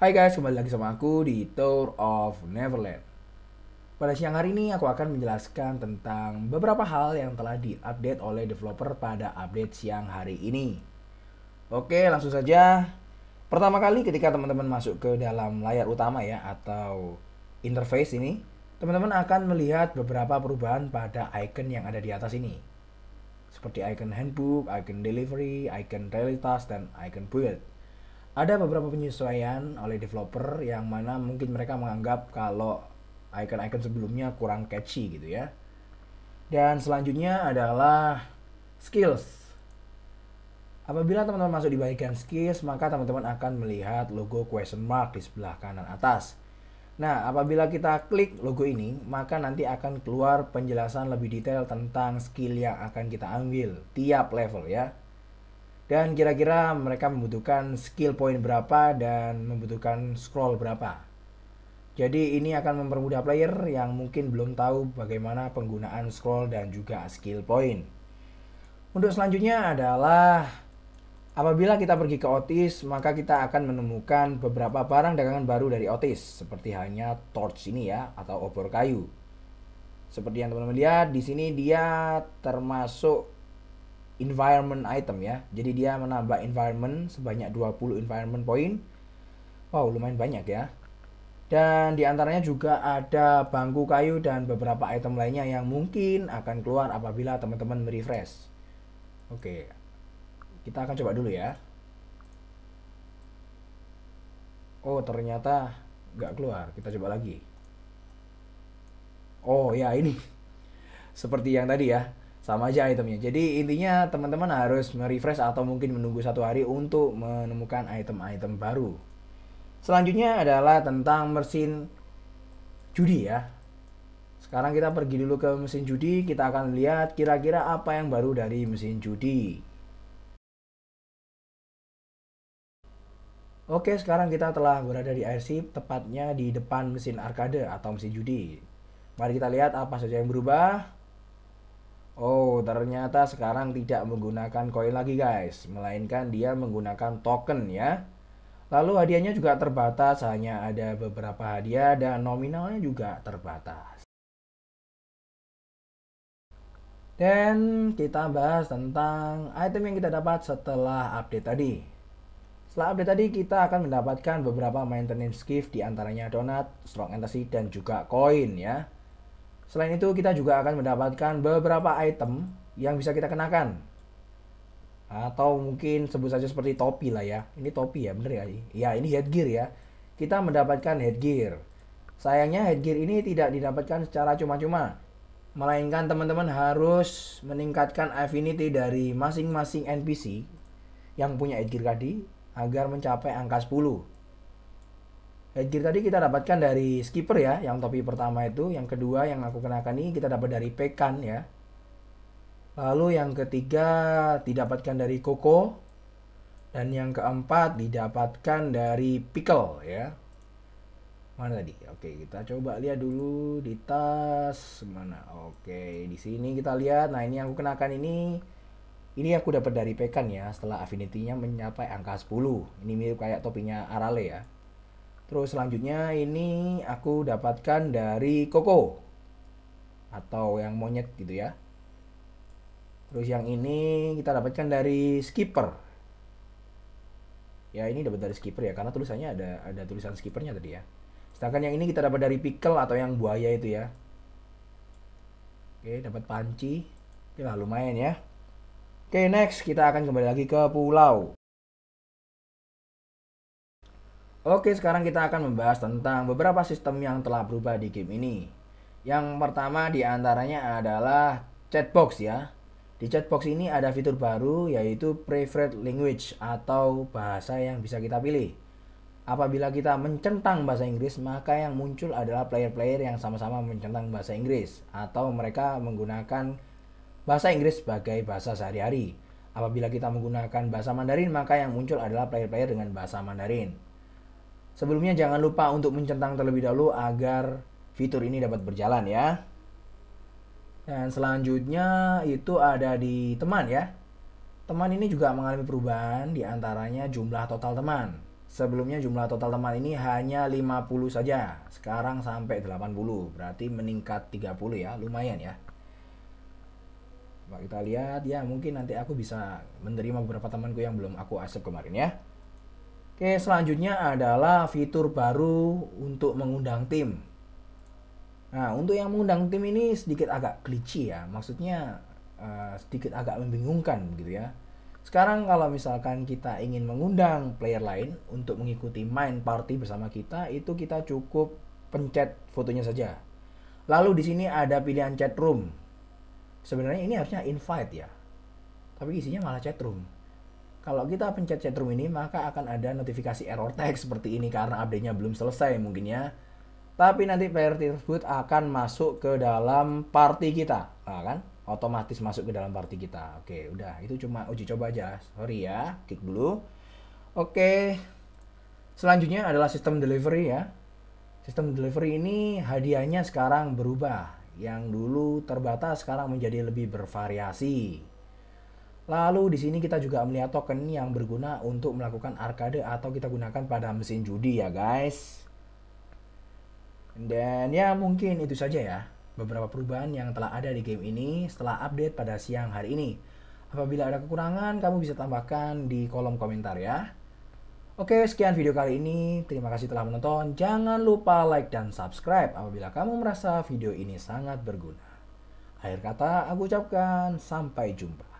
Hai guys, kembali lagi sama aku di Tour of Neverland. Pada siang hari ini aku akan menjelaskan tentang beberapa hal yang telah diupdate oleh developer pada update siang hari ini. Oke, langsung saja. Pertama kali ketika teman-teman masuk ke dalam layar utama ya atau interface ini, teman-teman akan melihat beberapa perubahan pada icon yang ada di atas ini. Seperti icon handbook, icon delivery, icon realitas, dan icon build ada beberapa penyesuaian oleh developer yang mana mungkin mereka menganggap kalau icon-icon sebelumnya kurang catchy gitu ya. Dan selanjutnya adalah skills. Apabila teman-teman masuk di bagian skills, maka teman-teman akan melihat logo question mark di sebelah kanan atas. Nah, apabila kita klik logo ini, maka nanti akan keluar penjelasan lebih detail tentang skill yang akan kita ambil tiap level ya dan kira-kira mereka membutuhkan skill point berapa dan membutuhkan scroll berapa. Jadi ini akan mempermudah player yang mungkin belum tahu bagaimana penggunaan scroll dan juga skill point. Untuk selanjutnya adalah apabila kita pergi ke Otis, maka kita akan menemukan beberapa barang dagangan baru dari Otis, seperti halnya torch ini ya atau obor kayu. Seperti yang teman-teman lihat di sini dia termasuk environment item ya. Jadi dia menambah environment sebanyak 20 environment point. Wow, lumayan banyak ya. Dan diantaranya juga ada bangku kayu dan beberapa item lainnya yang mungkin akan keluar apabila teman-teman merefresh. Oke, kita akan coba dulu ya. Oh, ternyata nggak keluar. Kita coba lagi. Oh ya, ini seperti yang tadi ya sama aja itemnya. Jadi intinya teman-teman harus merefresh atau mungkin menunggu satu hari untuk menemukan item-item baru. Selanjutnya adalah tentang mesin judi ya. Sekarang kita pergi dulu ke mesin judi, kita akan lihat kira-kira apa yang baru dari mesin judi. Oke, sekarang kita telah berada di airship, tepatnya di depan mesin arcade atau mesin judi. Mari kita lihat apa saja yang berubah. Oh, ternyata sekarang tidak menggunakan koin lagi guys, melainkan dia menggunakan token ya. Lalu hadiahnya juga terbatas, hanya ada beberapa hadiah dan nominalnya juga terbatas. Dan kita bahas tentang item yang kita dapat setelah update tadi. Setelah update tadi kita akan mendapatkan beberapa maintenance gift diantaranya donat, strong energy, dan juga koin ya. Selain itu, kita juga akan mendapatkan beberapa item yang bisa kita kenakan. Atau mungkin sebut saja seperti topi lah ya. Ini topi ya, bener ya? Ya, ini headgear ya. Kita mendapatkan headgear. Sayangnya headgear ini tidak didapatkan secara cuma-cuma. Melainkan teman-teman harus meningkatkan affinity dari masing-masing NPC yang punya headgear tadi agar mencapai angka 10. Head tadi kita dapatkan dari skipper ya, yang topi pertama itu. Yang kedua yang aku kenakan ini kita dapat dari pekan ya. Lalu yang ketiga didapatkan dari koko. Dan yang keempat didapatkan dari pickle ya. Mana tadi? Oke, kita coba lihat dulu di tas mana. Oke, di sini kita lihat. Nah, ini yang aku kenakan ini ini aku dapat dari pekan ya setelah affinity-nya mencapai angka 10. Ini mirip kayak topinya Arale ya. Terus selanjutnya ini aku dapatkan dari Koko atau yang monyet gitu ya. Terus yang ini kita dapatkan dari skipper. Ya ini dapat dari skipper ya karena tulisannya ada ada tulisan skippernya tadi ya. Sedangkan yang ini kita dapat dari pickle atau yang buaya itu ya. Oke, dapat panci. lah lumayan ya. Oke, next kita akan kembali lagi ke pulau. Oke, sekarang kita akan membahas tentang beberapa sistem yang telah berubah di game ini. Yang pertama diantaranya adalah chatbox ya. Di chatbox ini ada fitur baru yaitu preferred language atau bahasa yang bisa kita pilih. Apabila kita mencentang bahasa Inggris, maka yang muncul adalah player-player yang sama-sama mencentang bahasa Inggris atau mereka menggunakan bahasa Inggris sebagai bahasa sehari-hari. Apabila kita menggunakan bahasa Mandarin, maka yang muncul adalah player-player dengan bahasa Mandarin. Sebelumnya jangan lupa untuk mencentang terlebih dahulu agar fitur ini dapat berjalan ya. Dan selanjutnya itu ada di teman ya. Teman ini juga mengalami perubahan di antaranya jumlah total teman. Sebelumnya jumlah total teman ini hanya 50 saja. Sekarang sampai 80. Berarti meningkat 30 ya. Lumayan ya. Coba kita lihat ya. Mungkin nanti aku bisa menerima beberapa temanku yang belum aku asep kemarin ya. Oke, selanjutnya adalah fitur baru untuk mengundang tim. Nah, untuk yang mengundang tim ini sedikit agak glitchy ya. Maksudnya uh, sedikit agak membingungkan gitu ya. Sekarang kalau misalkan kita ingin mengundang player lain untuk mengikuti main party bersama kita, itu kita cukup pencet fotonya saja. Lalu di sini ada pilihan chat room. Sebenarnya ini harusnya invite ya. Tapi isinya malah chat room. Kalau kita pencet chatroom ini, maka akan ada notifikasi error text seperti ini karena update-nya belum selesai mungkin ya. Tapi nanti player tersebut akan masuk ke dalam party kita, nah, kan? Otomatis masuk ke dalam party kita. Oke, udah. Itu cuma uji coba aja. Sorry ya, klik dulu. Oke. Selanjutnya adalah sistem delivery ya. Sistem delivery ini hadiahnya sekarang berubah. Yang dulu terbatas sekarang menjadi lebih bervariasi. Lalu di sini kita juga melihat token yang berguna untuk melakukan arcade atau kita gunakan pada mesin judi ya guys. Dan ya mungkin itu saja ya beberapa perubahan yang telah ada di game ini setelah update pada siang hari ini. Apabila ada kekurangan kamu bisa tambahkan di kolom komentar ya. Oke, sekian video kali ini. Terima kasih telah menonton. Jangan lupa like dan subscribe apabila kamu merasa video ini sangat berguna. Akhir kata, aku ucapkan sampai jumpa.